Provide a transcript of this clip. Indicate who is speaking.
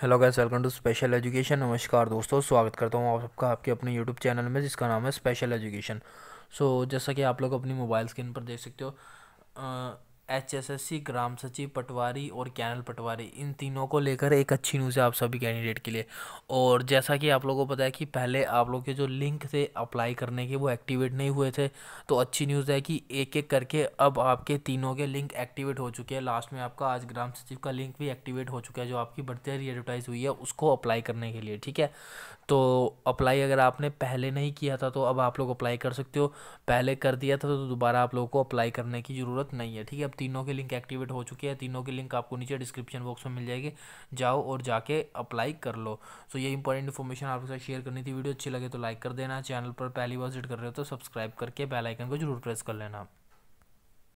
Speaker 1: hello guys welcome to special education नमस्कार दोस्तों स्वागत करता हूँ आप सबका आपके अपने यूट्यूब चैनल में जिसका नाम है स्पेशल एजुकेशन सो जैसा कि आप लोग अपनी मोबाइल स्क्रीन पर देख सकते हो एचएसएससी ग्राम सचिव पटवारी और कैनल पटवारी इन तीनों को लेकर एक अच्छी न्यूज़ है आप सभी कैंडिडेट के लिए और जैसा कि आप लोगों को पता है कि पहले आप लोग के जो लिंक थे अप्लाई करने के वो एक्टिवेट नहीं हुए थे तो अच्छी न्यूज़ है कि एक एक करके अब आपके तीनों के लिंक एक्टिवेट हो चुके हैं लास्ट में आपका आज ग्राम सचिव का लिंक भी एक्टिवेट हो चुका है जो आपकी बढ़ते एडवर्टाइज़ हुई है उसको अप्लाई करने के लिए ठीक है तो अप्लाई अगर आपने पहले नहीं किया था तो अब आप लोग अप्लाई कर सकते हो पहले कर दिया था तो दोबारा आप लोगों को अप्लाई करने की ज़रूरत नहीं है ठीक है अब तीनों के लिंक एक्टिवेट हो चुके हैं तीनों के लिंक आपको नीचे डिस्क्रिप्शन बॉक्स में मिल जाएगी जाओ और जाके अप्लाई कर लो सो ये इंपॉर्टेंट इन्फॉर्मेशन आपके साथ शेयर करनी थी वीडियो अच्छी लगे तो लाइक कर देना चैनल पर पहली बार विजिट कर रहे हो तो सब्सक्राइब करके बेलाइकन को जरूर प्रेस कर लेना